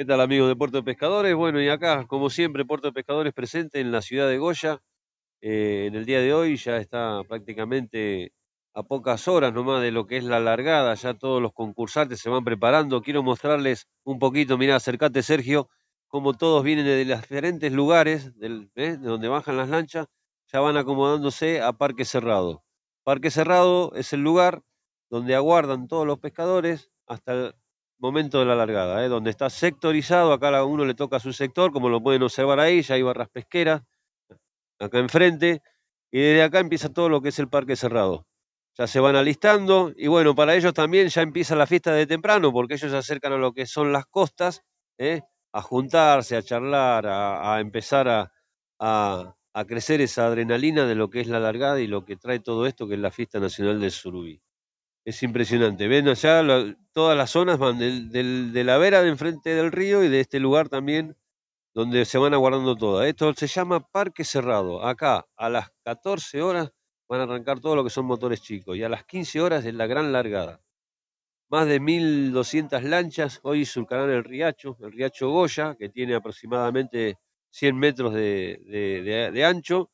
¿Qué tal amigos de Puerto de Pescadores? Bueno, y acá, como siempre, Puerto de Pescadores presente en la ciudad de Goya. Eh, en el día de hoy ya está prácticamente a pocas horas nomás de lo que es la largada. Ya todos los concursantes se van preparando. Quiero mostrarles un poquito, mirá, acercate Sergio, como todos vienen de diferentes lugares del, ¿eh? de donde bajan las lanchas, ya van acomodándose a Parque Cerrado. Parque Cerrado es el lugar donde aguardan todos los pescadores hasta el momento de la largada, ¿eh? donde está sectorizado, acá cada uno le toca su sector, como lo pueden observar ahí, ya hay barras pesqueras, acá enfrente, y desde acá empieza todo lo que es el parque cerrado. Ya se van alistando, y bueno, para ellos también ya empieza la fiesta de temprano, porque ellos se acercan a lo que son las costas, ¿eh? a juntarse, a charlar, a, empezar a, a crecer esa adrenalina de lo que es la largada y lo que trae todo esto, que es la fiesta nacional del Surubí. Es impresionante. Ven allá todas las zonas van del, de la vera de enfrente del río y de este lugar también donde se van aguardando todas. Esto se llama Parque Cerrado. Acá a las 14 horas van a arrancar todo lo que son motores chicos y a las 15 horas es la gran largada. Más de 1.200 lanchas hoy surcarán el riacho, el riacho Goya, que tiene aproximadamente 100 metros de, de ancho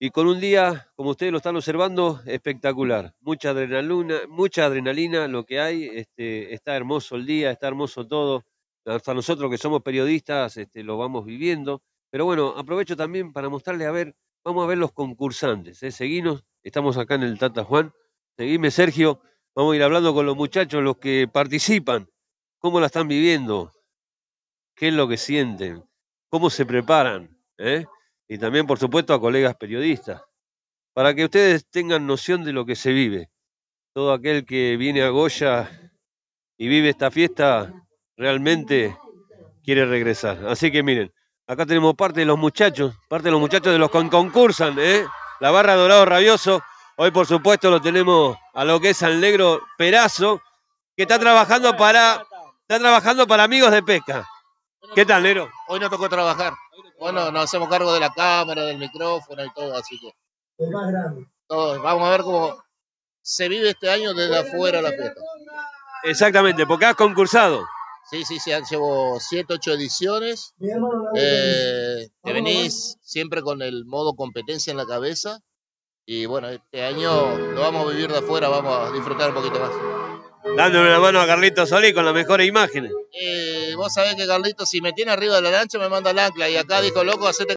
y con un día, como ustedes lo están observando, espectacular. Mucha adrenalina, mucha adrenalina lo que hay, este, está hermoso el día, está hermoso todo. Hasta nosotros que somos periodistas este, lo vamos viviendo. Pero bueno, aprovecho también para mostrarles, a ver, vamos a ver los concursantes. ¿eh? Seguinos, estamos acá en el Tata Juan. Seguime, Sergio. Vamos a ir hablando con los muchachos, los que participan. ¿Cómo la están viviendo? ¿Qué es lo que sienten? ¿Cómo se preparan? ¿Eh? y también, por supuesto, a colegas periodistas, para que ustedes tengan noción de lo que se vive. Todo aquel que viene a Goya y vive esta fiesta realmente quiere regresar. Así que miren, acá tenemos parte de los muchachos, parte de los muchachos de los que concursan, ¿eh? la barra Dorado Rabioso. Hoy, por supuesto, lo tenemos a lo que es San Negro Perazo, que está trabajando para, está trabajando para Amigos de Pesca. ¿Qué tal, Nero? Hoy no tocó trabajar. Bueno, nos hacemos cargo de la cámara, del micrófono y todo, así que. Es más grande. Vamos a ver cómo se vive este año desde afuera la fiesta. Exactamente, porque has concursado. Sí, sí, sí, llevo 7, 8 ediciones. Eh, te venís siempre con el modo competencia en la cabeza. Y bueno, este año lo vamos a vivir de afuera, vamos a disfrutar un poquito más. Dándole la mano a Carlitos Solís con las mejores imágenes. Eh, vos sabés que Carlitos, si me tiene arriba de la lancha, me manda al ancla. Y acá dijo, loco, hacete